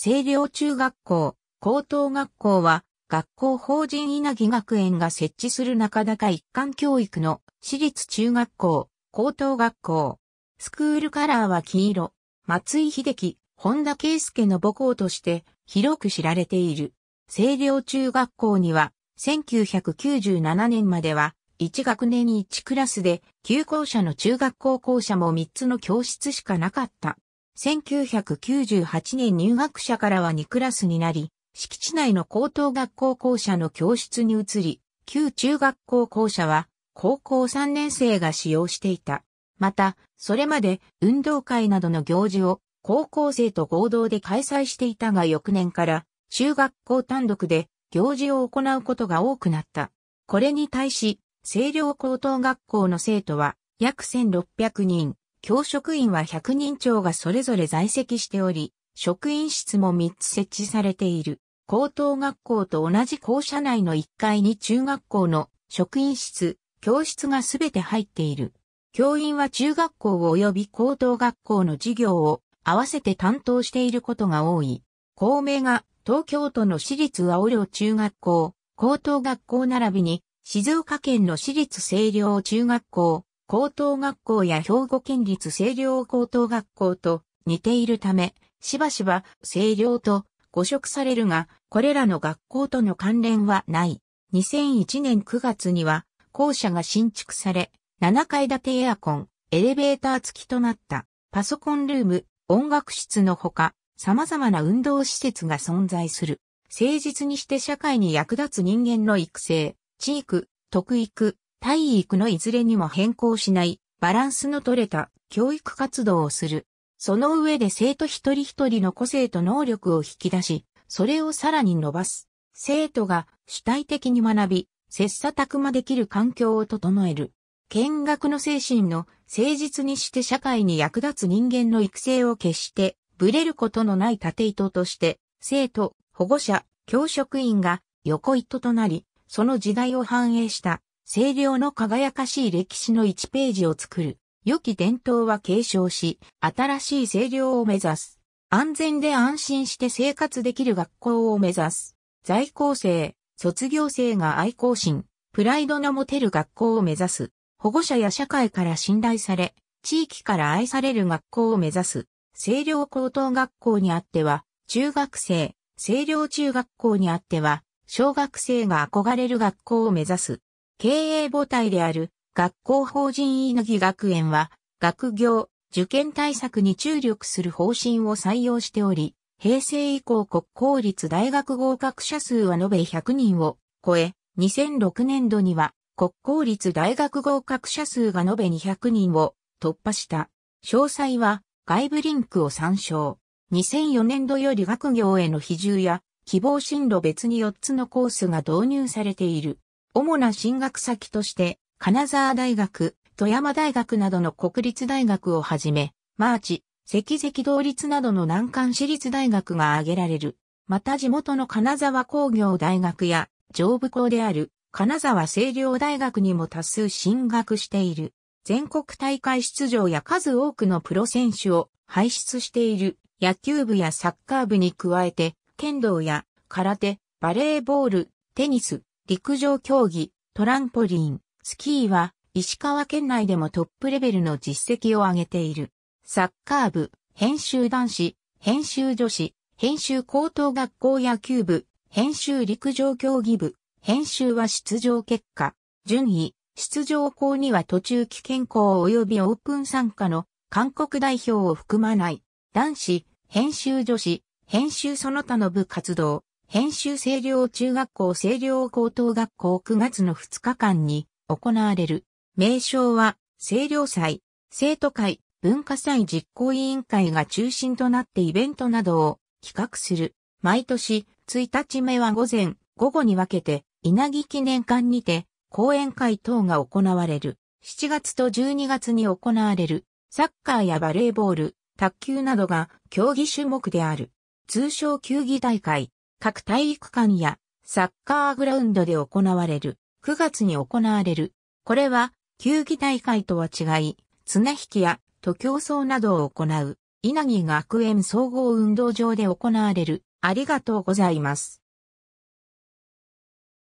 清涼中学校、高等学校は、学校法人稲城学園が設置する中高一貫教育の私立中学校、高等学校。スクールカラーは黄色、松井秀樹、本田圭介の母校として広く知られている。清涼中学校には、1997年までは、1学年に1クラスで、休校舎の中学校校舎も3つの教室しかなかった。1998年入学者からは2クラスになり、敷地内の高等学校校舎の教室に移り、旧中学校校舎は高校3年生が使用していた。また、それまで運動会などの行事を高校生と合同で開催していたが翌年から中学校単独で行事を行うことが多くなった。これに対し、清涼高等学校の生徒は約1600人。教職員は100人長がそれぞれ在籍しており、職員室も3つ設置されている。高等学校と同じ校舎内の1階に中学校の職員室、教室がすべて入っている。教員は中学校及び高等学校の授業を合わせて担当していることが多い。校名が東京都の私立青陵中学校、高等学校並びに静岡県の私立清陵中学校、高等学校や兵庫県立清涼高等学校と似ているため、しばしば清涼と誤植されるが、これらの学校との関連はない。2001年9月には校舎が新築され、7階建てエアコン、エレベーター付きとなった、パソコンルーム、音楽室のほか、様々な運動施設が存在する。誠実にして社会に役立つ人間の育成、地域、特育、体育のいずれにも変更しないバランスの取れた教育活動をする。その上で生徒一人一人の個性と能力を引き出し、それをさらに伸ばす。生徒が主体的に学び、切磋琢磨できる環境を整える。見学の精神の誠実にして社会に役立つ人間の育成を決してブレることのない縦糸として、生徒、保護者、教職員が横糸となり、その時代を反映した清涼の輝かしい歴史の1ページを作る。良き伝統は継承し、新しい清涼を目指す。安全で安心して生活できる学校を目指す。在校生、卒業生が愛好心、プライドの持てる学校を目指す。保護者や社会から信頼され、地域から愛される学校を目指す。清涼高等学校にあっては、中学生、清涼中学校にあっては、小学生が憧れる学校を目指す。経営母体である学校法人稲木学園は、学業、受験対策に注力する方針を採用しており、平成以降国公立大学合格者数は延べ100人を超え、2006年度には国公立大学合格者数が延べ200人を突破した。詳細は外部リンクを参照。2004年度より学業への比重や希望進路別に4つのコースが導入されている。主な進学先として、金沢大学、富山大学などの国立大学をはじめ、マーチ、赤石同立などの難関私立大学が挙げられる。また地元の金沢工業大学や上部校である金沢清涼大学にも多数進学している。全国大会出場や数多くのプロ選手を輩出している野球部やサッカー部に加えて剣道や空手、バレーボール、テニス、陸上競技、トランポリン、スキーは、石川県内でもトップレベルの実績を上げている。サッカー部、編集男子、編集女子、編集高等学校野球部、編集陸上競技部、編集は出場結果、順位、出場校には途中棄権校及びオープン参加の韓国代表を含まない、男子、編集女子、編集その他の部活動、編集清涼中学校清涼高等学校9月の2日間に行われる。名称は、清涼祭、生徒会、文化祭実行委員会が中心となってイベントなどを企画する。毎年、1日目は午前、午後に分けて、稲城記念館にて、講演会等が行われる。7月と12月に行われる、サッカーやバレーボール、卓球などが競技種目である。通称球技大会。各体育館やサッカーグラウンドで行われる。9月に行われる。これは、球技大会とは違い、綱引きや徒競走などを行う、稲城学園総合運動場で行われる。ありがとうございます。